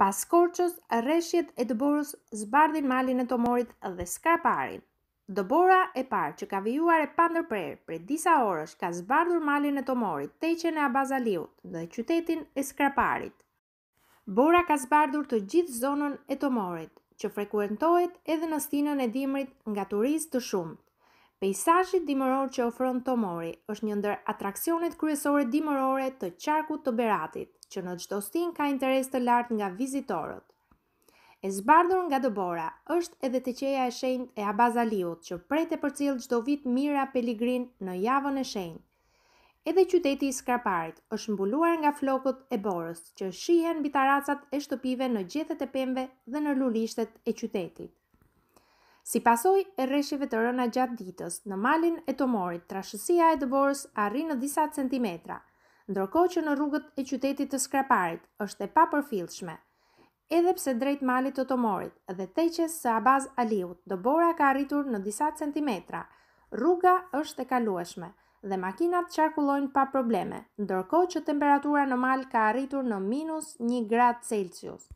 Pas korqës, reshjet e dëborës zbardhin malin e tomorit dhe skraparin. Dëbora e parë që ka vijuar e pandër prerë për disa orësh ka zbardhur malin e tomorit, teqen e Abazaliut dhe qytetin e skraparit. Bora ka zbardhur të gjithë zonën e tomorit, që frekuentohet edhe në stinën e dimrit nga turistë të shumët. Pejsashit dimëror që ofron Tomori është një ndër atraksionet kryesore dimërore të qarkut të beratit, që në gjdo stin ka interes të lartë nga vizitorët. E zbardhur nga dëbora, është edhe të qeja e shenjt e Abazaliut, që prete për cilë gjdo vit mira peligrin në javën e shenjt. Edhe qyteti i Skraparit është mbuluar nga flokot e borës, që shihen bitaracat e shtëpive në gjethet e pemve dhe në lulishtet e qytetit. Si pasoj e reshjeve të rëna gjatë ditës, në malin e të morit, trashësia e dëborës arri në disa centimetra, ndërko që në rrugët e qytetit të skraparit është e pa përfilshme. Edhepse drejt malit të të morit dhe teqes së abaz aliut, dëbora ka arritur në disa centimetra, rruga është e kalueshme dhe makinat qarkullojnë pa probleme, ndërko që temperatura në mal ka arritur në minus një gradë Celsius.